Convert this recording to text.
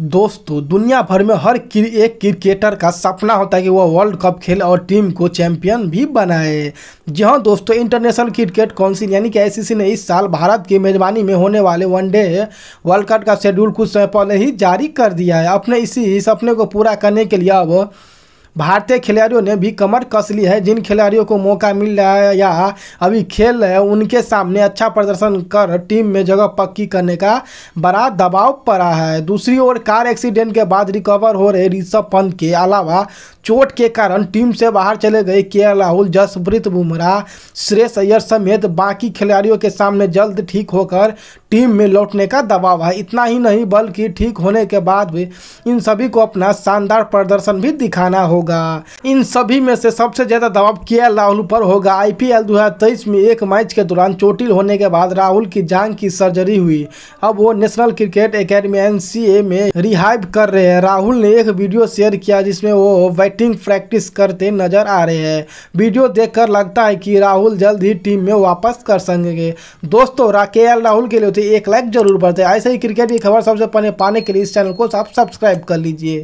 दोस्तों दुनिया भर में हर किर, एक क्रिकेटर का सपना होता है कि वह वर्ल्ड कप खेल और टीम को चैंपियन भी बनाए जी हाँ दोस्तों इंटरनेशनल क्रिकेट काउंसिल यानी कि आईसीसी ने इस साल भारत की मेजबानी में होने वाले वनडे वर्ल्ड कप का शेड्यूल कुछ समय पहले ही जारी कर दिया है अपने इसी सपने को पूरा करने के लिए अब भारतीय खिलाड़ियों ने भी कमर कस ली है जिन खिलाड़ियों को मौका मिल रहा है या अभी खेल रहे हैं उनके सामने अच्छा प्रदर्शन कर टीम में जगह पक्की करने का बड़ा दबाव पड़ा है दूसरी ओर कार एक्सीडेंट के बाद रिकवर हो रहे ऋषभ पंत के अलावा चोट के कारण टीम से बाहर चले गए के राहुल जसप्रीत बुमराह श्रेयस अय्यर समेत बाकी खिलाड़ियों के सामने जल्द ठीक होकर टीम में लौटने का दबाव है इतना ही नहीं बल्कि ठीक होने के बाद भी इन सभी को अपना शानदार प्रदर्शन भी दिखाना होगा होगा इन सभी में से सबसे ज्यादा दबाव के राहुल पर होगा आईपीएल 2023 में एक मैच के दौरान चोटिल होने के बाद राहुल की जांग की सर्जरी हुई अब वो नेशनल क्रिकेट एकेडमी एनसीए में रिहाइव कर रहे हैं राहुल ने एक वीडियो शेयर किया जिसमें वो बैटिंग प्रैक्टिस करते नजर आ रहे हैं वीडियो देखकर लगता है कि राहुल जल्द ही टीम में वापस कर सकेंगे दोस्तों के राहुल के लिए तो एक लाइक जरूर बढ़ते ऐसे ही क्रिकेट की खबर सबसे पहले पाने के लिए इस चैनल को आप सब्सक्राइब कर लीजिए